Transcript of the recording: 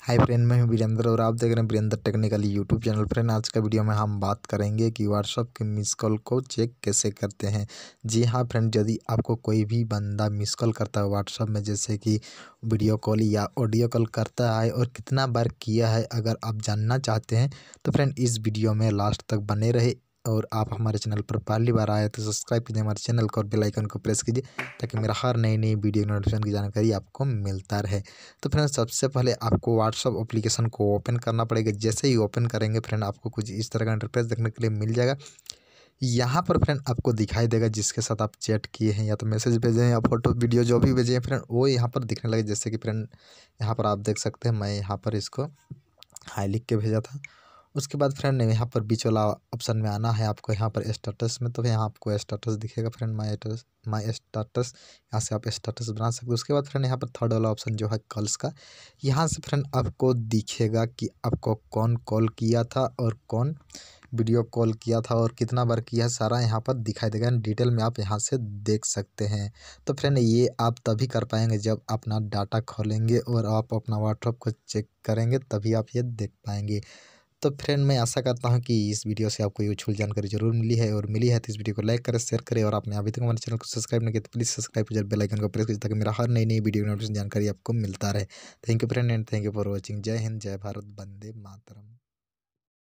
hi friend मैं हूं वीरेंद्र और आप देख रहे हैं Virendra technically YouTube channel friend आज का वीडियो में हम बात करेंगे कि व्हाट्सअप के मिस कॉल को चेक कैसे करते हैं जी हाँ फ्रेंड यदि आपको कोई भी बंदा मिस कॉल करता है व्हाट्सअप में जैसे कि वीडियो कॉल या ऑडियो कॉल करता है और कितना बार किया है अगर आप जानना चाहते हैं तो फ्रेंड इस वीडियो में लास्ट तक बने रहे और आप हमारे चैनल पर पहली बार आए तो सब्सक्राइब कीजिए हमारे चैनल को और बेल आइकन को प्रेस कीजिए ताकि मेरा हर नई नई वीडियो नोटिफिकेशन की जानकारी आपको मिलता रहे तो फ्रेंड सबसे पहले आपको व्हाट्सअप अप्लीकेशन को ओपन करना पड़ेगा जैसे ही ओपन करेंगे फ्रेंड आपको कुछ इस तरह का इंटरफेस देखने के लिए मिल जाएगा यहाँ पर फ्रेंड आपको दिखाई देगा जिसके साथ आप चैट किए हैं या तो मैसेज भेजे हैं या फोटो वीडियो जो भी भेजे हैं फ्रेंड वो यहाँ पर दिखने लगे जैसे कि फ्रेंड यहाँ पर आप देख सकते हैं मैं यहाँ पर इसको हाई लिख के भेजा था उसके बाद फ्रेंड ने यहाँ पर बीच वाला ऑप्शन में आना है आपको यहाँ पर स्टेटस में तो यहाँ आपको स्टेटस दिखेगा फ्रेंड माई एटस माई स्टेटस यहाँ से आप स्टेटस बना सकते हो उसके बाद फ्रेंड यहाँ पर थर्ड वाला ऑप्शन जो है कॉल्स का यहाँ से फ्रेंड आपको दिखेगा कि आपको कौन कॉल किया था और कौन वीडियो कॉल किया था और कितना बार किया सारा यहाँ पर दिखाई देगा डिटेल में आप यहाँ से देख सकते हैं तो फ्रेंड ये आप तभी कर पाएंगे जब अपना डाटा खोलेंगे और आप अपना व्हाट्सअप को चेक करेंगे तभी आप ये देख पाएंगे तो फ्रेंड मैं आशा करता हूँ कि इस वीडियो से आपको यूजफुल जानकारी जरूर मिली है और मिली है तो इस वीडियो को लाइक करें शेयर करें और आपने अभी तक हमारे चैनल को सब्सक्राइब नहीं किया तो प्लीज़ सब्सक्राइब कर बेल आइकन को प्रेस कीजिए ताकि मेरा हर नई नई वीडियो नोटिफिकेशन जानकारी आपको मिलता रहे thank you friend and thank you for watching जय हिंद जय भारत बंदे मातरम